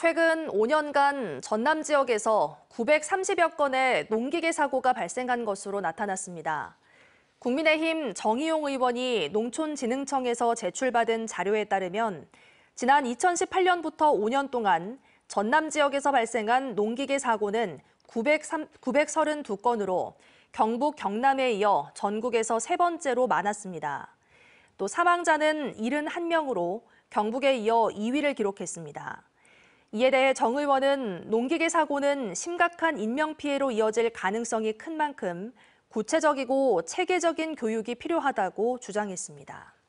최근 5년간 전남 지역에서 930여 건의 농기계 사고가 발생한 것으로 나타났습니다. 국민의힘 정의용 의원이 농촌진흥청에서 제출받은 자료에 따르면 지난 2018년부터 5년 동안 전남 지역에서 발생한 농기계 사고는 932건으로 경북 경남에 이어 전국에서 세 번째로 많았습니다. 또 사망자는 71명으로 경북에 이어 2위를 기록했습니다. 이에 대해 정 의원은 농기계 사고는 심각한 인명피해로 이어질 가능성이 큰 만큼 구체적이고 체계적인 교육이 필요하다고 주장했습니다.